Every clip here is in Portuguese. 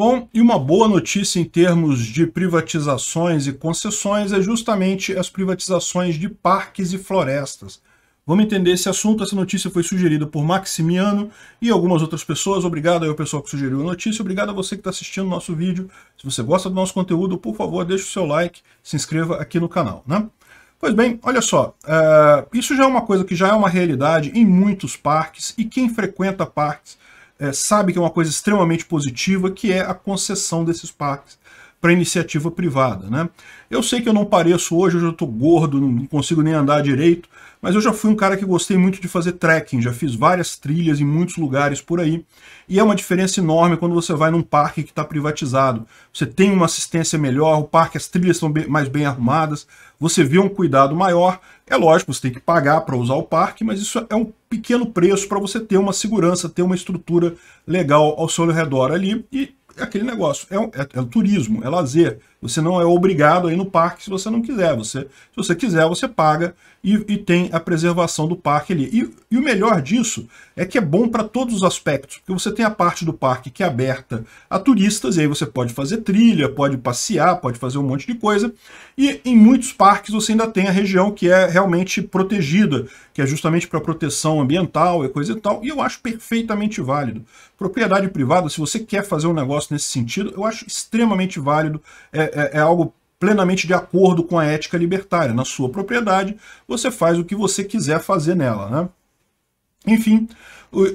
Bom, e uma boa notícia em termos de privatizações e concessões é justamente as privatizações de parques e florestas. Vamos entender esse assunto. Essa notícia foi sugerida por Maximiano e algumas outras pessoas. Obrigado ao pessoal que sugeriu a notícia. Obrigado a você que está assistindo o nosso vídeo. Se você gosta do nosso conteúdo, por favor, deixe o seu like, se inscreva aqui no canal. Né? Pois bem, olha só. Eh, isso já é uma coisa que já é uma realidade em muitos parques e quem frequenta parques é, sabe que é uma coisa extremamente positiva, que é a concessão desses parques para iniciativa privada. Né? Eu sei que eu não pareço hoje, eu já estou gordo, não consigo nem andar direito, mas eu já fui um cara que gostei muito de fazer trekking, já fiz várias trilhas em muitos lugares por aí, e é uma diferença enorme quando você vai num parque que está privatizado. Você tem uma assistência melhor, o parque, as trilhas são mais bem arrumadas, você vê um cuidado maior, é lógico, você tem que pagar para usar o parque, mas isso é um pequeno preço para você ter uma segurança, ter uma estrutura legal ao seu redor ali, e é aquele negócio, é, é, é, turismo, é lazer. Você não é obrigado a ir no parque se você não quiser. Você, se você quiser, você paga e, e tem a preservação do parque ali. E, e o melhor disso é que é bom para todos os aspectos, porque você tem a parte do parque que é aberta a turistas, e aí você pode fazer trilha, pode passear, pode fazer um monte de coisa. E em muitos parques você ainda tem a região que é realmente protegida, que é justamente para proteção ambiental e coisa e tal. E eu acho perfeitamente válido. Propriedade privada, se você quer fazer um negócio nesse sentido, eu acho extremamente válido, é, é, é algo plenamente de acordo com a ética libertária. Na sua propriedade, você faz o que você quiser fazer nela, né? Enfim,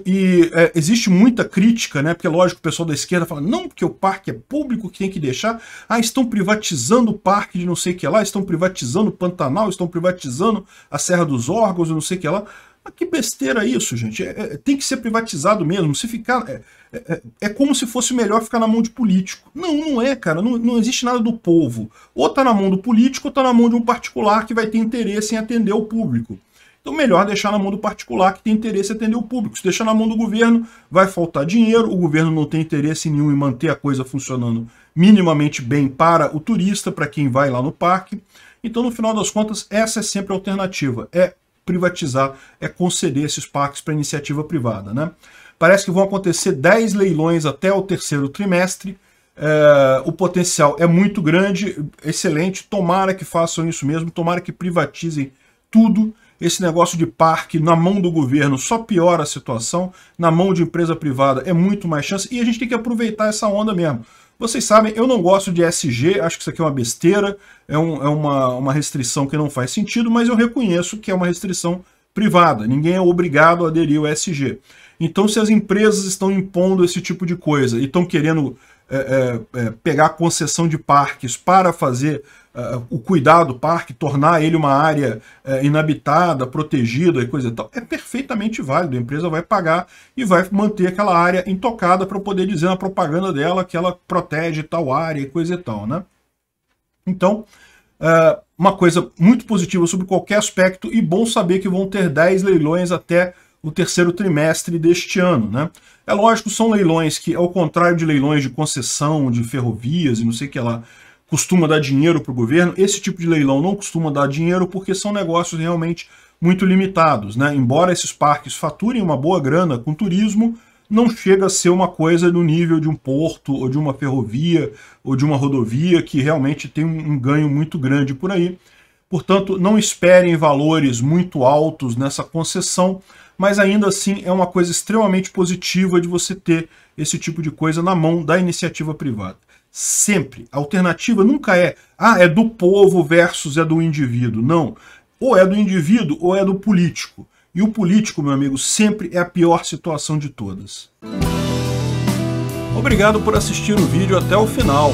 e é, existe muita crítica, né? Porque é lógico, o pessoal da esquerda fala, não, porque o parque é público que tem que deixar. Ah, estão privatizando o parque de não sei o que lá, estão privatizando o Pantanal, estão privatizando a Serra dos Órgãos, não sei o que lá. Mas que besteira isso, gente. É, é, tem que ser privatizado mesmo. Se ficar. É é, é, é, como se fosse melhor ficar na mão de político. Não, não é, cara. Não, não existe nada do povo. Ou tá na mão do político, ou tá na mão de um particular que vai ter interesse em atender o público. Então, melhor deixar na mão do particular que tem interesse em atender o público. Se deixar na mão do governo, vai faltar dinheiro, o governo não tem interesse nenhum em manter a coisa funcionando minimamente bem para o turista, para quem vai lá no parque. Então, no final das contas, essa é sempre a alternativa. É privatizar, é conceder esses parques para iniciativa privada. Né? Parece que vão acontecer 10 leilões até o terceiro trimestre. É, o potencial é muito grande, excelente. Tomara que façam isso mesmo, tomara que privatizem tudo. Esse negócio de parque na mão do governo só piora a situação. Na mão de empresa privada é muito mais chance. E a gente tem que aproveitar essa onda mesmo. Vocês sabem, eu não gosto de SG, acho que isso aqui é uma besteira, é, um, é uma, uma restrição que não faz sentido, mas eu reconheço que é uma restrição privada, ninguém é obrigado a aderir ao SG. Então, se as empresas estão impondo esse tipo de coisa e estão querendo é, é, é, pegar concessão de parques para fazer é, o cuidado do parque, tornar ele uma área é, inabitada, protegida e coisa e tal, é perfeitamente válido. A empresa vai pagar e vai manter aquela área intocada para poder dizer na propaganda dela que ela protege tal área e coisa e tal, né? Então, é, uma coisa muito positiva sobre qualquer aspecto e bom saber que vão ter 10 leilões até no terceiro trimestre deste ano. Né? É lógico, são leilões que, ao contrário de leilões de concessão, de ferrovias e não sei o que lá, costuma dar dinheiro para o governo, esse tipo de leilão não costuma dar dinheiro porque são negócios realmente muito limitados. Né? Embora esses parques faturem uma boa grana com turismo, não chega a ser uma coisa do nível de um porto, ou de uma ferrovia, ou de uma rodovia, que realmente tem um ganho muito grande por aí. Portanto, não esperem valores muito altos nessa concessão, mas ainda assim é uma coisa extremamente positiva de você ter esse tipo de coisa na mão da iniciativa privada. Sempre. A alternativa nunca é, ah, é do povo versus é do indivíduo. Não. Ou é do indivíduo ou é do político. E o político, meu amigo, sempre é a pior situação de todas. Obrigado por assistir o vídeo até o final.